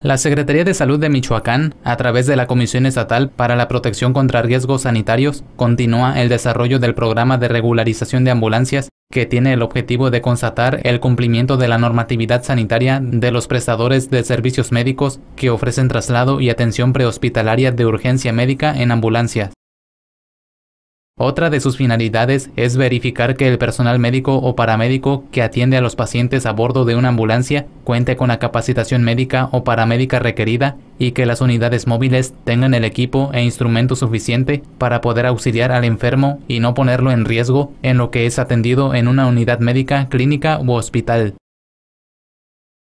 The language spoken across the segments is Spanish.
La Secretaría de Salud de Michoacán, a través de la Comisión Estatal para la Protección contra Riesgos Sanitarios, continúa el desarrollo del programa de regularización de ambulancias que tiene el objetivo de constatar el cumplimiento de la normatividad sanitaria de los prestadores de servicios médicos que ofrecen traslado y atención prehospitalaria de urgencia médica en ambulancias. Otra de sus finalidades es verificar que el personal médico o paramédico que atiende a los pacientes a bordo de una ambulancia cuente con la capacitación médica o paramédica requerida y que las unidades móviles tengan el equipo e instrumento suficiente para poder auxiliar al enfermo y no ponerlo en riesgo en lo que es atendido en una unidad médica, clínica u hospital.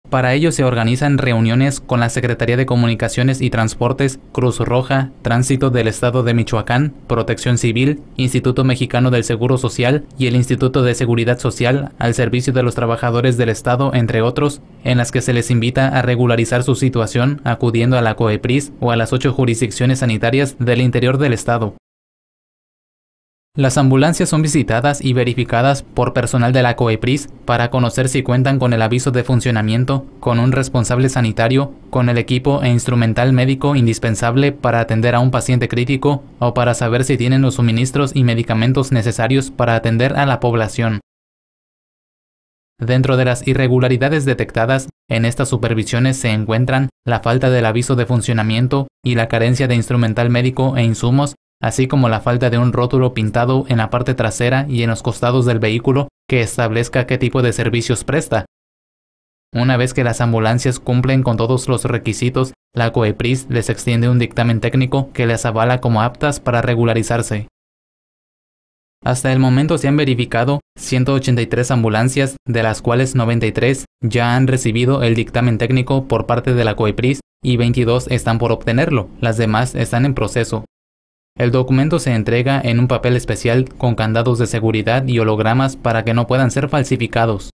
Para ello se organizan reuniones con la Secretaría de Comunicaciones y Transportes, Cruz Roja, Tránsito del Estado de Michoacán, Protección Civil, Instituto Mexicano del Seguro Social y el Instituto de Seguridad Social al servicio de los trabajadores del Estado, entre otros, en las que se les invita a regularizar su situación acudiendo a la COEPRIS o a las ocho jurisdicciones sanitarias del interior del Estado. Las ambulancias son visitadas y verificadas por personal de la COEPRIS para conocer si cuentan con el aviso de funcionamiento, con un responsable sanitario, con el equipo e instrumental médico indispensable para atender a un paciente crítico o para saber si tienen los suministros y medicamentos necesarios para atender a la población. Dentro de las irregularidades detectadas en estas supervisiones se encuentran la falta del aviso de funcionamiento y la carencia de instrumental médico e insumos así como la falta de un rótulo pintado en la parte trasera y en los costados del vehículo que establezca qué tipo de servicios presta. Una vez que las ambulancias cumplen con todos los requisitos, la COEPRIS les extiende un dictamen técnico que les avala como aptas para regularizarse. Hasta el momento se han verificado 183 ambulancias, de las cuales 93 ya han recibido el dictamen técnico por parte de la COEPRIS y 22 están por obtenerlo, las demás están en proceso. El documento se entrega en un papel especial con candados de seguridad y hologramas para que no puedan ser falsificados.